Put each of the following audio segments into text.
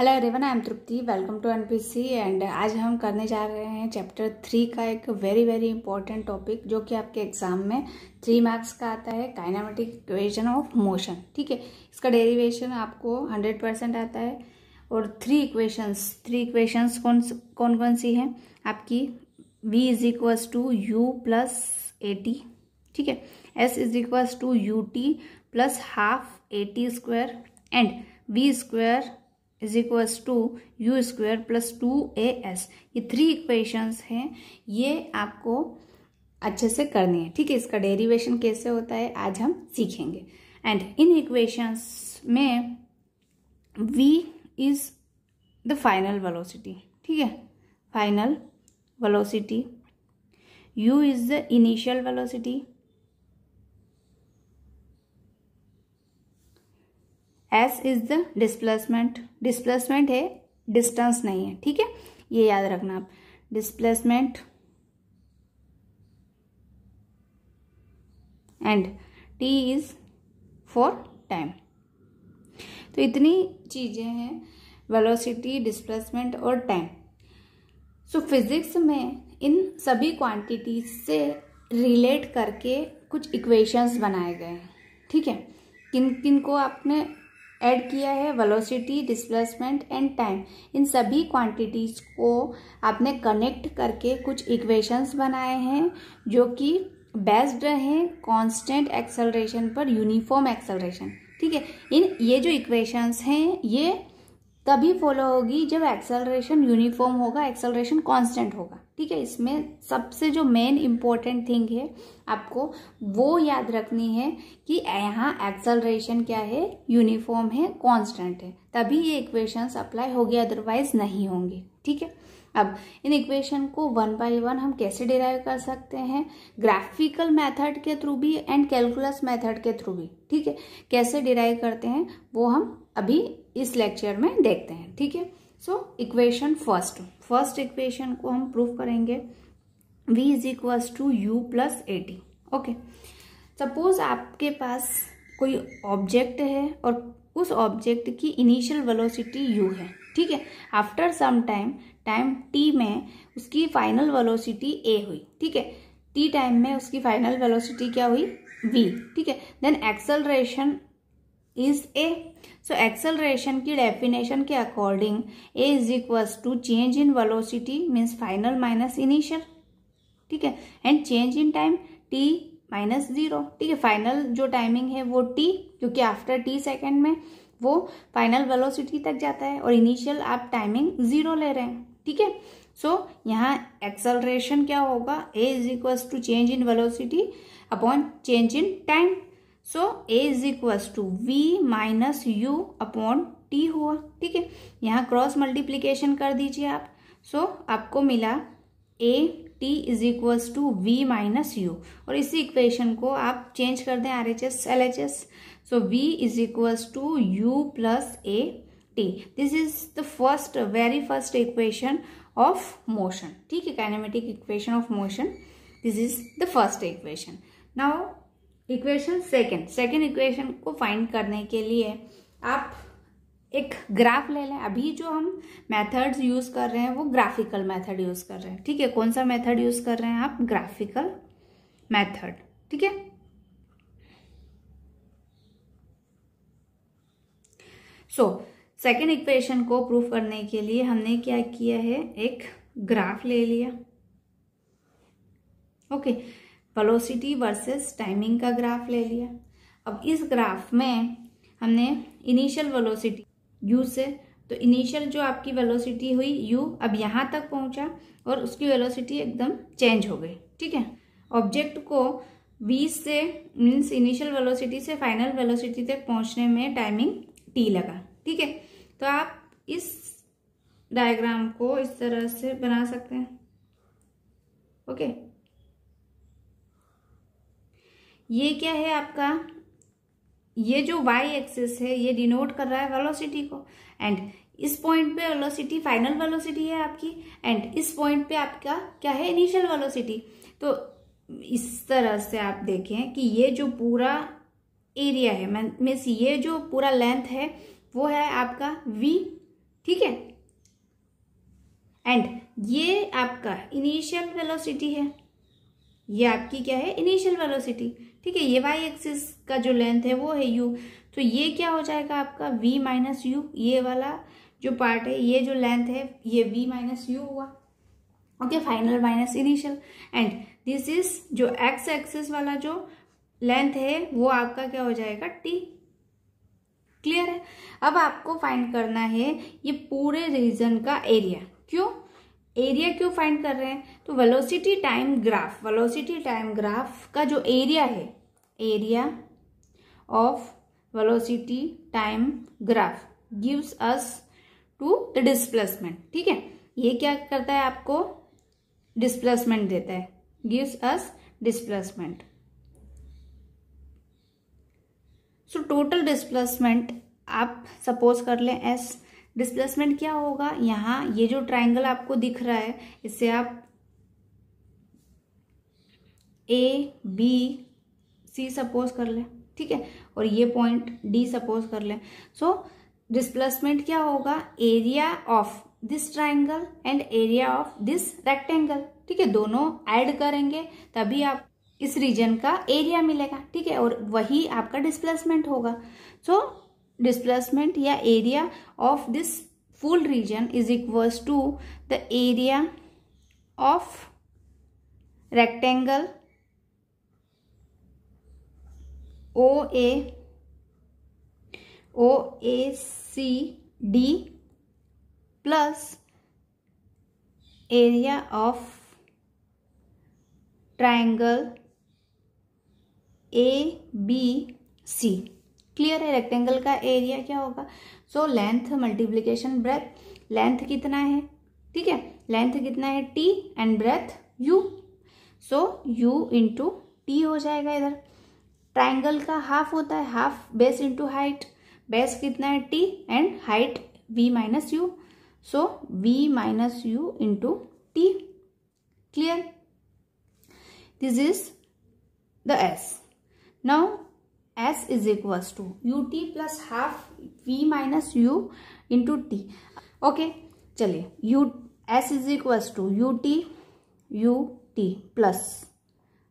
Hello everyone I am Tripti welcome to N P C and आज हम करने जा रहे हैं चैप्टर थ्री का एक वेरी वेरी इंपॉर्टेंट टॉपिक जो कि आपके एग्जाम में थ्री मार्क्स का आता है काइनामेटिक इक्वेशन ऑफ मोशन ठीक है इसका डेरिवेशन आपको हंड्रेड परसेंट आता है और थ्री इक्वेशंस थ्री इक्वेशंस कौन कौन कौन सी हैं आपकी v is equals to u plus a t ठीक है s is equals to u t plus half a t square and v square is equals to u square plus two a s ये three equations हैं ये आपको अच्छे से करनी है ठीक है इसका डेरिवेशन कैसे होता है आज हम सीखेंगे एंड इन इक्वेशंस में v is the final velocity ठीक है final velocity u is the initial velocity s is the displacement displacement है डिस्टेंस नहीं है ठीक है ये याद रखना आप displacement and t is for time तो इतनी चीज़ें हैं वेलोसिटी डिस्प्लेसमेंट और टाइम सो फिज़िक्स में इन सभी क्वांटिटीज से रिलेट करके कुछ इक्वेशंस बनाए गए हैं ठीक है किन किन को आपने ऐड किया है वेलोसिटी डिस्प्लेसमेंट एंड टाइम इन सभी क्वांटिटीज़ को आपने कनेक्ट करके कुछ इक्वेशंस बनाए हैं जो कि बेस्ड हैं कांस्टेंट एक्सेलरेशन पर यूनिफॉर्म एक्सेलरेशन ठीक है इन ये जो इक्वेशंस हैं ये तभी फॉलो होगी जब एक्सेलरेशन यूनिफॉर्म होगा एक्सेलरेशन कांस्टेंट होगा ठीक है इसमें सबसे जो मेन इम्पोर्टेंट थिंग है आपको वो याद रखनी है कि यहाँ एक्सेलरेशन क्या है यूनिफॉर्म है कांस्टेंट है तभी ये इक्वेशंस अप्लाई होगी अदरवाइज नहीं होंगे ठीक है अब इन इक्वेशन को वन बाय वन हम कैसे डिराइव कर सकते हैं ग्राफिकल मेथड के थ्रू भी एंड कैलकुलस मेथड के थ्रू भी ठीक है कैसे डिराइव करते हैं वो हम अभी इस लेक्चर में देखते हैं ठीक है so equation first first equation को हम प्रूव करेंगे v is equal to u plus a t okay suppose आपके पास कोई ऑब्जेक्ट है और उस ऑब्जेक्ट की इनिशियल वेलोसिटी u है ठीक है after some time time t में उसकी फाइनल वेलोसिटी a हुई ठीक है t टाइम में उसकी फाइनल वेलोसिटी क्या हुई v ठीक है then acceleration is a so acceleration की डेफिनेशन के according a is equal to change in velocity means final minus initial ठीक है and change in time t minus zero ठीक है फाइनल जो टाइमिंग है वो टी क्योंकि आफ्टर टी सेकेंड में वो फाइनल वेलोसिटी तक जाता है और इनिशियल आप टाइमिंग जीरो ले रहे हैं ठीक है सो यहाँ एक्सलरेशन क्या होगा a is equals to change in velocity upon change in time so a is equal to v minus u upon t हुआ ठीक है यहाँ क्रॉस मल्टीप्लीकेशन कर दीजिए आप सो so, आपको मिला a t is equals to v minus u और इसी इक्वेशन को आप चेंज कर दें R H S L H S so v is equals to u plus a t this is the first very first equation of motion ठीक है kinematic equation of motion this is the first equation now equation second second equation को find करने के लिए आप एक graph ले लें अभी जो हम मेथड्स यूज़ कर रहे हैं वो ग्राफिकल मेथड यूज़ कर रहे हैं ठीक है कौन सा मेथड यूज़ कर रहे हैं आप ग्राफिकल मेथड ठीक है सो सेकेंड इक्वेशन को प्रूव करने के लिए हमने क्या किया है एक ग्राफ ले लिया okay okay. Velocity versus timing का ग्राफ ले लिया अब इस ग्राफ में हमने इनिशियल वेलोसिटी यू से तो इनिशियल जो आपकी वेलोसिटी हुई यू अब यहाँ तक पहुँचा और उसकी वेलोसिटी एकदम चेंज हो गई ठीक है ऑब्जेक्ट को 20 से मीन्स इनिशियल वेलोसिटी से फाइनल वेलोसिटी तक पहुँचने में टाइमिंग टी लगा ठीक है तो आप इस डायग्राम को इस तरह से बना सकते हैं ओके okay. ये क्या है आपका ये जो वाई एक्सिस है ये डिनोट कर रहा है वेलोसिटी को एंड इस पॉइंट पे वेलोसिटी फाइनल वेलोसिटी है आपकी एंड इस पॉइंट पे आपका क्या है इनिशियल वेलोसिटी तो इस तरह से आप देखें कि ये जो पूरा एरिया है मीन्स ये जो पूरा लेंथ है वो है आपका वी ठीक है एंड ये आपका इनिशियल वेलोसिटी है ये आपकी क्या है इनिशियल वेलोसिटी ठीक है ये वाई एक्सिस का जो लेंथ है वो है यू तो ये क्या हो जाएगा आपका वी माइनस यू ये वाला जो पार्ट है ये जो लेंथ है ये वी माइनस यू हुआ okay final minus initial and this is जो एक्स एक्सिस वाला जो लेंथ है वो आपका क्या हो जाएगा टी क्लियर है अब आपको फाइंड करना है ये पूरे रीजन का एरिया क्यों एरिया क्यों फाइंड कर रहे हैं तो velocity time graph velocity time graph का जो एरिया है area of velocity time graph gives us to the displacement ठीक है ये क्या करता है आपको डिस्प्लेसमेंट देता है gives us displacement so total displacement आप सपोज कर लें एस डिस्प्लेसमेंट क्या होगा यहाँ ये जो ट्राइंगल आपको दिख रहा है इससे आप ए बी सी सपोज कर लें ठीक है और ये पॉइंट डी सपोज कर लें सो डिस्प्लेसमेंट क्या होगा area of this triangle and area of this rectangle ठीक है दोनों ऐड करेंगे तभी आप इस रीजन का एरिया मिलेगा ठीक है और वही आपका डिस्प्लेसमेंट होगा सो so, displacement या area of this full region is equals to the area of rectangle OA OACD plus area of triangle ABC. Clear है रेक्टेंगल का एरिया क्या होगा so length multiplication breadth length कितना है ठीक है लेंथ कितना है t and breadth u so u into t हो जाएगा इधर ट्राइंगल का हाफ होता है half base into height base कितना है t and height v minus u so v minus u into t clear this is the s now s is equal to u t plus half v minus u into t okay चलिए u s is equal to u t u t plus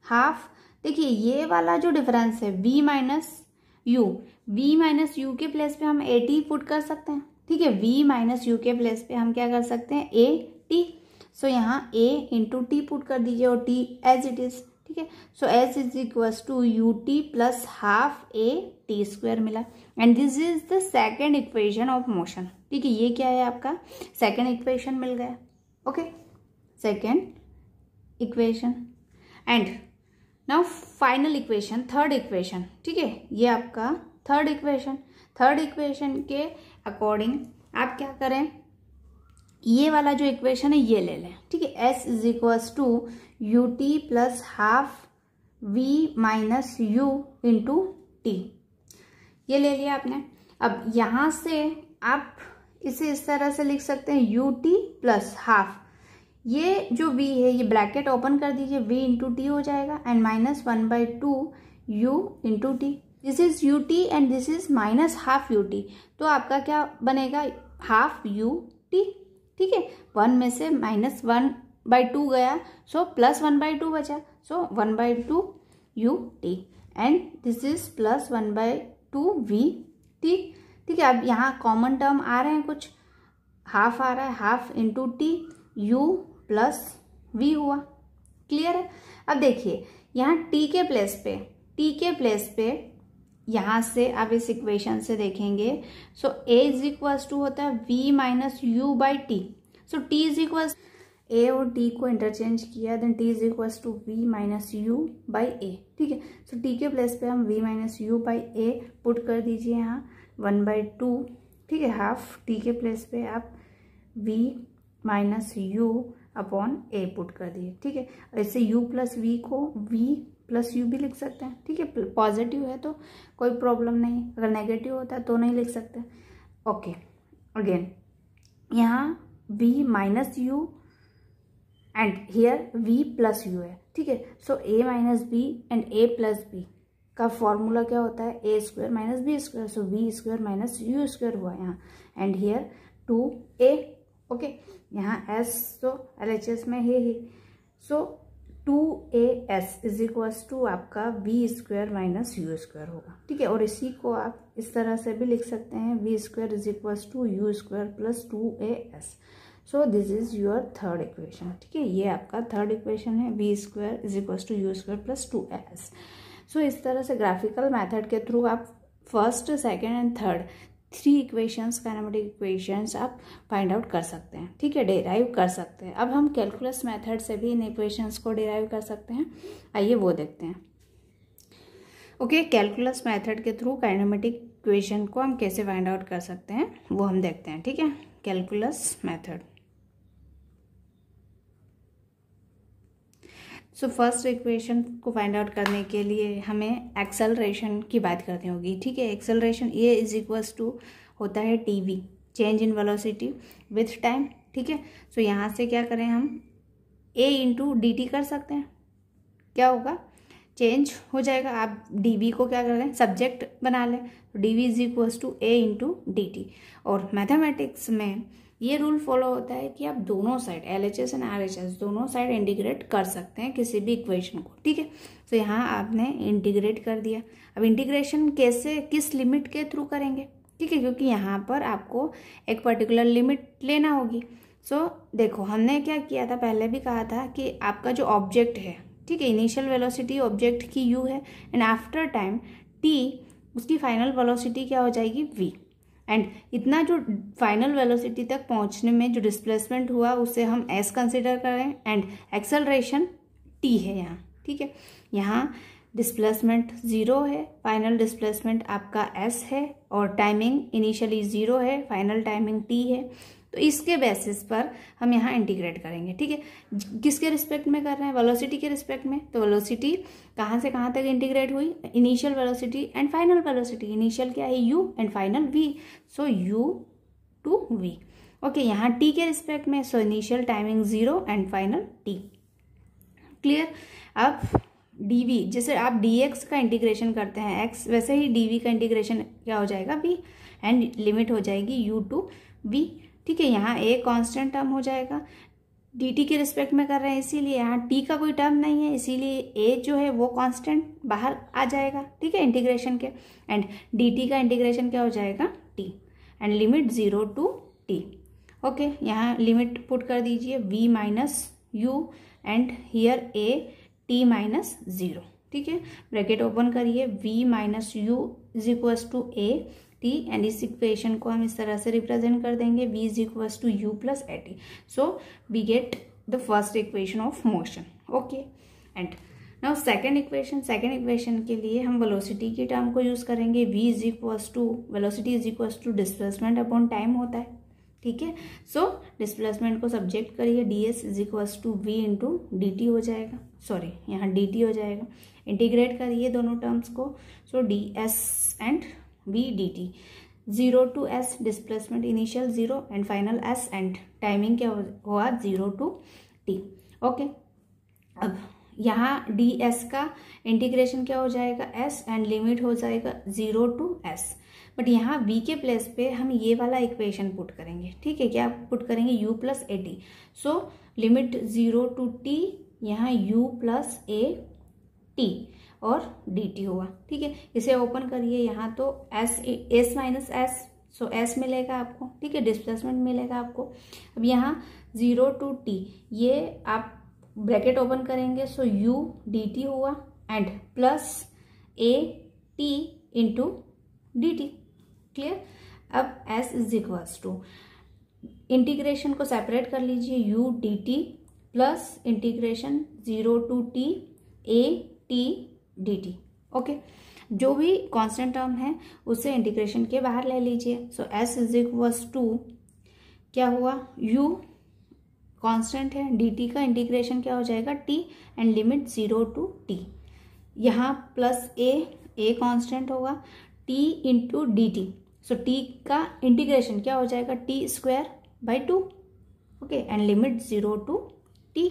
half देखिए ये वाला जो difference है v minus u v minus u के place पे हम A T put कर सकते हैं ठीक है v माइनस यू के प्लेस पे हम क्या कर सकते हैं ए टी सो यहाँ ए इंटू टी पुट कर दीजिए और टी एज इट इज ठीक है so s is equal to u t plus half a t square मिला and this is the second equation of motion ठीक है ये क्या है आपका सेकेंड इक्वेशन मिल गया okay second equation and now final equation third equation ठीक है ये आपका थर्ड इक्वेशन थर्ड इक्वेशन के अकॉर्डिंग आप क्या करें ये वाला जो इक्वेशन है ये ले लें ठीक है s is equals to u t plus half v minus u into t ये ले लिया आपने अब यहाँ से आप इसे इस तरह से लिख सकते हैं यू टी प्लस हाफ ये जो v है ये ब्रैकेट ओपन कर दीजिए v इंटू टी हो जाएगा and minus one by two u into t this is u t and this is minus half u t तो आपका क्या बनेगा हाफ यू टी ठीक है वन में से माइनस वन बाई टू गया so plus one by two बचा so one by two u t and this is plus one by two v t ठीक है अब यहाँ कॉमन टर्म आ रहे हैं कुछ हाफ आ रहा है half into t u plus v हुआ क्लियर है अब देखिए यहाँ टी के प्लेस पे टी के प्लेस पे यहाँ से आप इस इक्वेशन से देखेंगे so a is equals to होता है v minus u by t so t is equals a और टी को इंटरचेंज किया then t is equal to v minus u by a ठीक है सो टी के प्लेस पे हम v minus u by a put कर दीजिए यहाँ वन बाई टू ठीक है हाफ टी के प्लेस पे आप v minus u upon a put कर दिए ठीक है ऐसे यू प्लस वी को वी प्लस यू भी लिख सकते हैं ठीक है पॉजिटिव है तो कोई प्रॉब्लम नहीं अगर नेगेटिव होता है तो नहीं लिख सकते ओके अगेन यहाँ v minus u and here v plus u है ठीक है so a minus b and a plus b का फॉर्मूला क्या होता है a square minus b square so v square minus u square हुआ यहाँ and here two a okay यहाँ एस तो एल एच एस में है ही so two a s is equals to आपका v square minus u square होगा ठीक है और इसी को आप इस तरह से भी लिख सकते हैं v square is equals to u square plus two a s so this is your third equation ठीक है ये आपका थर्ड इक्वेशन है v square is equals to u square plus two s so इस तरह से ग्राफिकल मैथड के through आप first second and third three equations kinematic equations आप फाइंड आउट कर सकते हैं ठीक है डेराइव कर सकते हैं अब हम कैलकुलस मेथड से भी इन इक्वेशंस को डेराइव कर सकते हैं आइए वो देखते हैं ओके कैलकुलस मेथड के थ्रू काइनेमेटिक इक्वेशन को हम कैसे फाइंड आउट कर सकते हैं वो हम देखते हैं ठीक है calculus method so first equation को फाइंड आउट करने के लिए हमें एक्सेलरेशन की बात करनी होगी ठीक है acceleration a is equals to होता है t v change in velocity with time ठीक है सो यहाँ से क्या करें हम ए इंटू डी टी कर सकते हैं क्या होगा चेंज हो जाएगा आप डी वी को क्या कर लें सब्जेक्ट बना लें d v is equals to a into d t और मैथमेटिक्स में ये रूल फॉलो होता है कि आप दोनों side L H S and R H S दोनों साइड इंटीग्रेट कर सकते हैं किसी भी इक्वेशन को ठीक है तो यहाँ आपने इंटीग्रेट कर दिया अब इंटीग्रेशन कैसे किस लिमिट के थ्रू करेंगे ठीक है क्योंकि यहाँ पर आपको एक पर्टिकुलर लिमिट लेना होगी सो so, देखो हमने क्या किया था पहले भी कहा था कि आपका जो ऑब्जेक्ट है ठीक है इनिशियल वेलोसिटी ऑब्जेक्ट की यू है एंड आफ्टर टाइम टी उसकी फाइनल वेलोसिटी क्या हो जाएगी वी एंड इतना जो फाइनल वेलोसिटी तक पहुंचने में जो डिस्प्लेसमेंट हुआ उसे हम एस कंसिडर करें एंड एक्सेलरेशन टी है यहाँ ठीक है यहाँ डिस्प्लेसमेंट ज़ीरो है फाइनल डिस्प्लेसमेंट आपका एस है और टाइमिंग इनिशियली ज़ीरो है फाइनल टाइमिंग टी है तो इसके बेसिस पर हम यहाँ इंटीग्रेट करेंगे ठीक है किसके रिस्पेक्ट में कर रहे हैं वेलोसिटी के रिस्पेक्ट में तो वेलोसिटी कहाँ से कहाँ तक इंटीग्रेट हुई initial velocity and final velocity initial क्या है u and final v so u to v okay यहाँ टी के रिस्पेक्ट में so initial timing zero and final t clear अब डी वी जैसे आप डी एक्स का इंटीग्रेशन करते हैं एक्स वैसे ही डी वी का इंटीग्रेशन क्या हो जाएगा वी एंड लिमिट हो जाएगी यू टू वी ठीक है यहाँ ए कांस्टेंट टर्म हो जाएगा डी टी के रिस्पेक्ट में कर रहे हैं इसीलिए यहाँ टी का कोई टर्म नहीं है इसीलिए ए जो है वो कांस्टेंट बाहर आ जाएगा ठीक है इंटीग्रेशन के एंड डी टी का इंटीग्रेशन क्या हो जाएगा t and limit zero to t okay यहाँ लिमिट पुट कर दीजिए v minus u and here a t minus zero ठीक है ब्रैकेट ओपन करिए v minus u is equals to a t and इस इक्वेशन को हम इस तरह से रिप्रेजेंट कर देंगे v is equals to u plus a t so v get the first equation of motion okay and now second equation second equation के लिए हम वेलोसिटी की टर्म को यूज़ करेंगे v is equals to velocity is equals to displacement upon time होता है ठीक है सो डिस्प्लेसमेंट को सब्जेक्ट करिए d s is equals to v into d t हो जाएगा सॉरी यहाँ डी टी हो जाएगा इंटीग्रेट करिए दोनों टर्म्स को so d s and b d t zero to s displacement initial zero and final s and timing क्या हुआ जीरो टू टी ओके अब यहाँ डी एस का इंटीग्रेशन क्या हो जाएगा एस एंड लिमिट हो जाएगा जीरो टू एस बट यहाँ वी के प्लेस पे हम ये वाला इक्वेशन पुट करेंगे ठीक है क्या पुट करेंगे u plus a t so limit zero to t यहाँ यू प्लस ए टी और डी टी हुआ ठीक है इसे ओपन करिए यहाँ तो s s minus s so s मिलेगा आपको ठीक है डिस्प्लेसमेंट मिलेगा आपको अब यहाँ ज़ीरो टू टी ये आप ब्रैकेट ओपन करेंगे सो यू डी टी हुआ and plus a t into d t clear अब s is equals to integration को सेपरेट कर लीजिए u d t plus integration zero to t a t dt okay जो भी constant term है उसे integration के बाहर ले लीजिए so s is equals to क्या हुआ u कांस्टेंट है dt का इंटीग्रेशन क्या हो जाएगा t and limit zero to t यहाँ प्लस a a कांस्टेंट होगा t into d t so t का इंटीग्रेशन क्या हो जाएगा t square by two okay and limit zero to t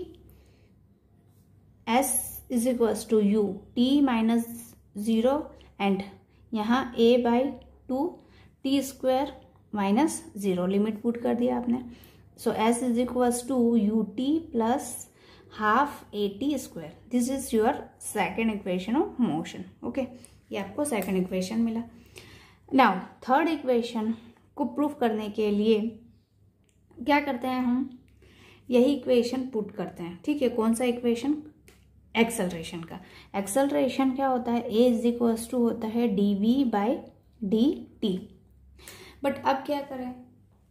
s is equals to u t minus zero and यहाँ a by two t square minus zero limit put कर दिया आपने so s is equals to u t plus half a t square this is your second equation of motion okay ये आपको second equation मिला now third equation को proof करने के लिए क्या करते हैं हम यही इक्वेशन पुट करते हैं ठीक है कौन सा इक्वेशन एक्सलरेशन का एक्सलरेशन क्या होता है ए इज इक्वल्स टू होता है d v by d t but अब क्या करें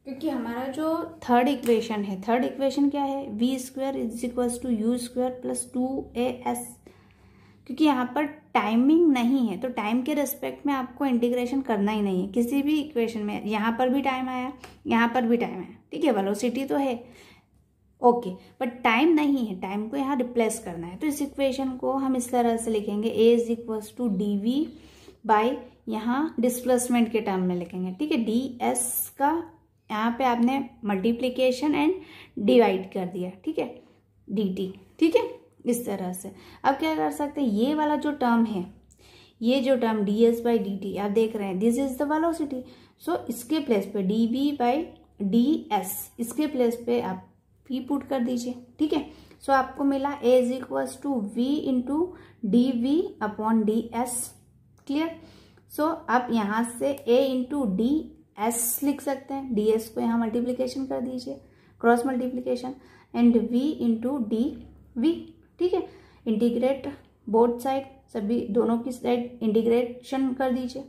क्योंकि हमारा जो थर्ड इक्वेशन है थर्ड इक्वेशन क्या है v square is equals to u square plus two a s क्योंकि यहाँ पर टाइमिंग नहीं है तो टाइम के रिस्पेक्ट में आपको इंटीग्रेशन करना ही नहीं है किसी भी इक्वेशन में यहाँ पर भी टाइम आया यहाँ पर भी टाइम आया ठीक है वेलोसिटी तो है ओके बट टाइम नहीं है टाइम को यहाँ रिप्लेस करना है तो इस इक्वेशन को हम इस तरह से लिखेंगे a is equals to d v by यहाँ डिस्प्लेसमेंट के टर्म में लिखेंगे ठीक है डी एस का यहाँ पे आपने मल्टीप्लीकेशन एंड डिवाइड कर दिया ठीक है डी टी ठीक है इस तरह से अब क्या कर सकते हैं ये वाला जो टर्म है ये जो term d s by d t आप देख रहे हैं this is the velocity so इसके प्लेस पे d b by d s इसके प्लेस पे आप पी पुट कर दीजिए ठीक है सो आपको मिला a is equals to v into d v upon d s clear so आप यहाँ से ए इंटू डी एस लिख सकते हैं डी एस को यहाँ मल्टीप्लीकेशन कर दीजिए cross multiplication and v into d v ठीक है इंटीग्रेट बोथ साइड सभी दोनों की साइड इंटीग्रेशन कर दीजिए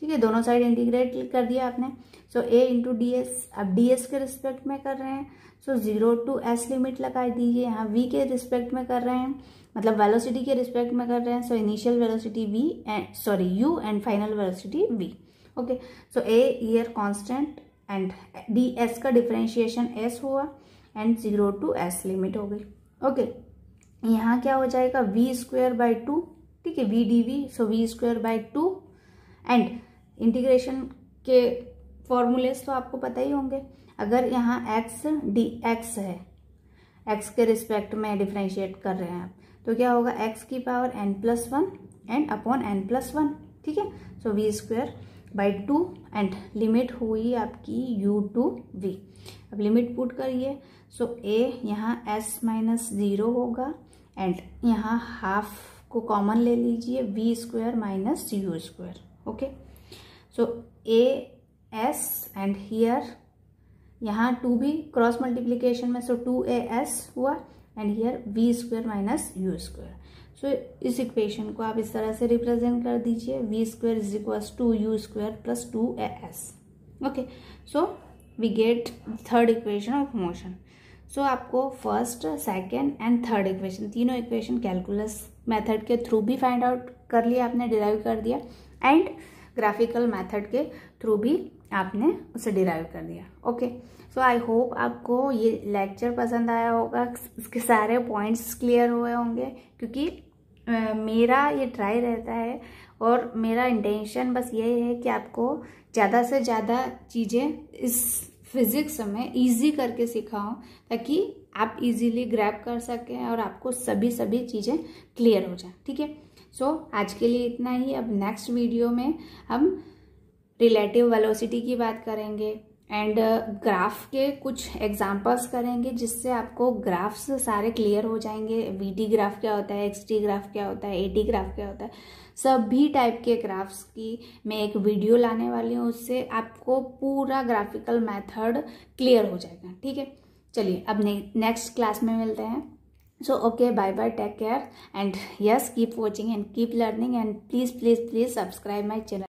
ठीक है दोनों साइड इंटीग्रेट कर दिया आपने so a into d s अब डी एस के रिस्पेक्ट में कर रहे हैं so zero to s limit लगा दीजिए यहाँ वी के रिस्पेक्ट में कर रहे हैं मतलब वेलोसिटी के रिस्पेक्ट में कर रहे हैं so initial velocity v and sorry u and final velocity v okay so a here constant and d s का डिफ्रेंशिएशन एस हुआ and zero to s limit हो गई ओके यहाँ क्या हो जाएगा वी स्क्वेयर बाई टू ठीक है v d v so v square by two and integration के फॉर्मूलेस तो आपको पता ही होंगे अगर यहाँ एक्स डी एक्स है एक्स के रिस्पेक्ट में डिफ्रेंशिएट कर रहे हैं आप तो क्या होगा एक्स की power n plus one and upon n plus one ठीक है so v square by two and limit हुई आपकी यू टू वी अब लिमिट पुट करिए सो ए यहाँ एस माइनस ज़ीरो होगा एंड यहाँ हाफ को कॉमन ले लीजिए v square minus u square okay so a s and here यहाँ टू भी क्रॉस मल्टीप्लीकेशन में सो टू ए एस हुआ and here v square minus u square so इस इक्वेशन को आप इस तरह से रिप्रेजेंट कर दीजिए v square is equals to u square plus two a s okay so v get third equation of motion so आपको first second and third equation तीनों इक्वेशन कैलकुलस मेथड के थ्रू भी फाइंड आउट कर लिया आपने derive कर दिया and graphical method के थ्रू भी आपने उसे डिराइव कर दिया ओके सो आई होप आपको ये लेक्चर पसंद आया होगा इसके सारे पॉइंट्स क्लियर हुए होंगे क्योंकि मेरा ये ट्राई रहता है और मेरा इंटेंशन बस यही है कि आपको ज़्यादा से ज़्यादा चीज़ें इस फिज़िक्स में इजी करके सिखाऊं ताकि आप इजीली ग्रैब कर सकें और आपको सभी सभी चीज़ें क्लियर हो जाए ठीक है सो so, आज के लिए इतना ही अब नेक्स्ट वीडियो में हम रिलेटिव वेलोसिटी की बात करेंगे एंड ग्राफ uh, के कुछ एग्जांपल्स करेंगे जिससे आपको ग्राफ्स सारे क्लियर हो जाएंगे वी ग्राफ क्या होता है एक्स ग्राफ क्या होता है ए ग्राफ क्या होता है सभी टाइप के ग्राफ्स की मैं एक वीडियो लाने वाली हूँ उससे आपको पूरा ग्राफिकल मेथड क्लियर हो जाएगा ठीक है चलिए अब नेक्स्ट क्लास में मिलते हैं so okay bye bye take care and yes keep watching and keep learning and please please please subscribe my channel